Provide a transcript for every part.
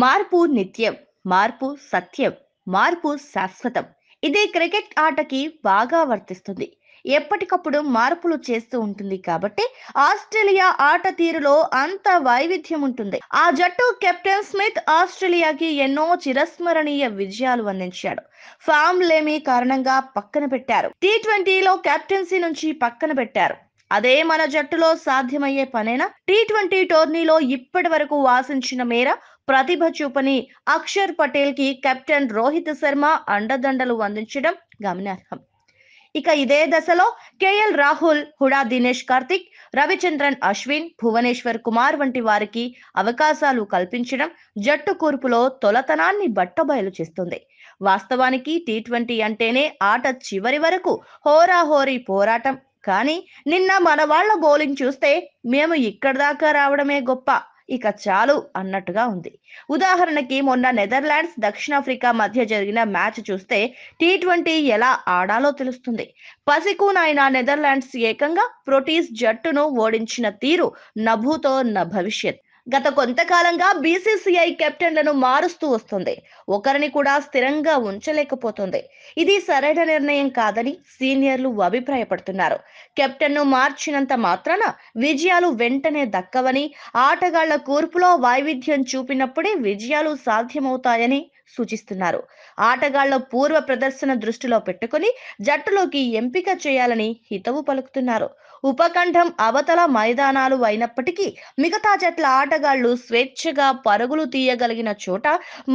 మార్పు నిత్యం మార్పు సత్యం మార్పు శాశ్వతం ఇది క్రికెట్ ఆటకి బాగా వర్తిస్తుంది ఎప్పటికప్పుడు మార్పులు చేస్తూ ఉంటుంది కాబట్టి ఆస్ట్రేలియా ఆట తీరులో అంత వైవిధ్యం ఉంటుంది ఆ జట్టు కెప్టెన్ స్మిత్ ఆస్ట్రేలియాకి ఎన్నో చిరస్మరణీయ విజయాలు అందించాడు ఫామ్ లేమి కారణంగా పక్కన పెట్టారు టీ ట్వంటీలో కెప్టెన్సీ నుంచి పక్కన పెట్టారు అదే మన జట్టులో సాధ్యమయ్యే పనేనా టీ ట్వంటీ టోర్నీలో ఇప్పటి వరకు వాసించిన మేర ప్రతిభ చూపని అక్షర్ పటేల్ కి కెప్టెన్ రోహిత్ శర్మ అండదండలు అందించడం గమనార్హం ఇక ఇదే దశలో కేఎల్ రాహుల్ హుడా దినేష్ కార్తిక్ రవిచంద్రన్ అశ్విన్ భువనేశ్వర్ కుమార్ వంటి వారికి అవకాశాలు కల్పించడం జట్టు కూర్పులో తొలతనాన్ని బట్టబయలు చేస్తుంది వాస్తవానికి టీ ట్వంటీ అంటేనే ఆట చివరి వరకు హోరాహోరీ పోరాటం కానీ నిన్న మన వాళ్ళ బౌలింగ్ చూస్తే మేము ఇక్కడ దాకా రావడమే గొప్ప ఇక చాలు అన్నట్టుగా ఉంది ఉదాహరణకి మొన్న నెదర్లాండ్స్ దక్షిణాఫ్రికా మధ్య జరిగిన మ్యాచ్ చూస్తే టీ ట్వంటీ ఎలా ఆడాలో తెలుస్తుంది పసికూనైన నెదర్లాండ్స్ ఏకంగా ప్రోటీస్ జట్టును ఓడించిన తీరు నభూతో న భవిష్యత్ గత కొంతకాలంగా బీసీసీఐ కెప్టెన్లను మారుస్తూ వస్తుంది ఒకరిని కూడా స్థిరంగా ఉంచలేకపోతుంది ఇది సరైన నిర్ణయం కాదని సీనియర్లు అభిప్రాయపడుతున్నారు కెప్టెన్ను మార్చినంత మాత్రాన విజయాలు వెంటనే దక్కవని ఆటగాళ్ల కూర్పులో వైవిధ్యం చూపినప్పుడే విజయాలు సాధ్యమవుతాయని సూచిస్తున్నారు ఆటగాళ్ల పూర్వ ప్రదర్శన దృష్టిలో పెట్టుకుని జట్టులోకి ఎంపిక చేయాలని హితవు పలుకుతున్నారు ఉపకంఠం అవతల మైదానాలు అయినప్పటికీ మిగతా జట్ల ఆటగాళ్లు స్వేచ్ఛగా పరుగులు తీయగలిగిన చోట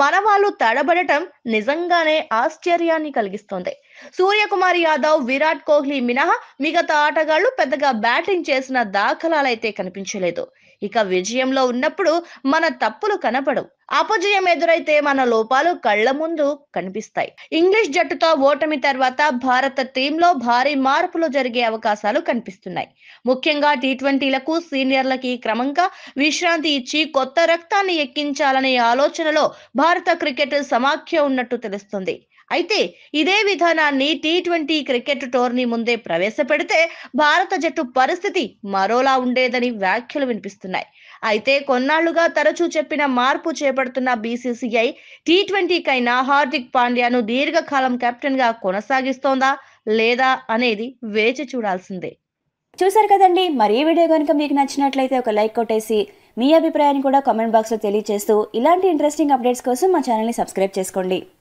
మనవాళ్ళు తడబడటం నిజంగానే ఆశ్చర్యాన్ని కలిగిస్తోంది సూర్యకుమార్ యాదవ్ విరాట్ కోహ్లీ మినహా మిగతా ఆటగాళ్లు పెద్దగా బ్యాటింగ్ చేసిన దాఖలాలైతే కనిపించలేదు ఇక విజయంలో ఉన్నప్పుడు మన తప్పులు కనపడవు అపజయం ఎదురైతే మన లోపాలు కళ్ల ముందు కనిపిస్తాయి ఇంగ్లీష్ జట్టుతో ఓటమి తర్వాత భారత టీంలో భారీ మార్పులు జరిగే అవకాశాలు కనిపిస్తున్నాయి ముఖ్యంగా టీ ట్వంటీలకు సీనియర్లకి క్రమంగా విశ్రాంతి ఇచ్చి కొత్త రక్తాన్ని ఎక్కించాలనే ఆలోచనలో భారత క్రికెట్ సమాఖ్య ఉన్నట్టు తెలుస్తుంది అయితే ఇదే విధానాన్ని టీ ట్వంటీ క్రికెట్ టోర్నీ ముందే ప్రవేశపెడితే భారత జట్టు పరిస్థితి మరోలా ఉండేదని వ్యాఖ్యలు వినిపిస్తున్నాయి అయితే కొన్నాళ్లుగా తరచూ చెప్పిన మార్పు చేపడుతున్న బీసీసీఐ టీ ట్వంటీకైనా హార్దిక్ పాండ్యాను దీర్ఘకాలం కెప్టెన్ గా కొనసాగిస్తోందా లేదా అనేది వేచి చూడాల్సిందే చూసారు కదండి మరి ఈ వీడియో కనుక మీకు నచ్చినట్లయితే ఒక లైక్ కొట్టేసి మీ అభిప్రాయాన్ని కూడా కామెంట్ బాక్స్లో తెలియజేస్తూ ఇలాంటి ఇంట్రెస్టింగ్ అప్డేట్స్ కోసం మా ఛానల్ని సబ్స్క్రైబ్ చేసుకోండి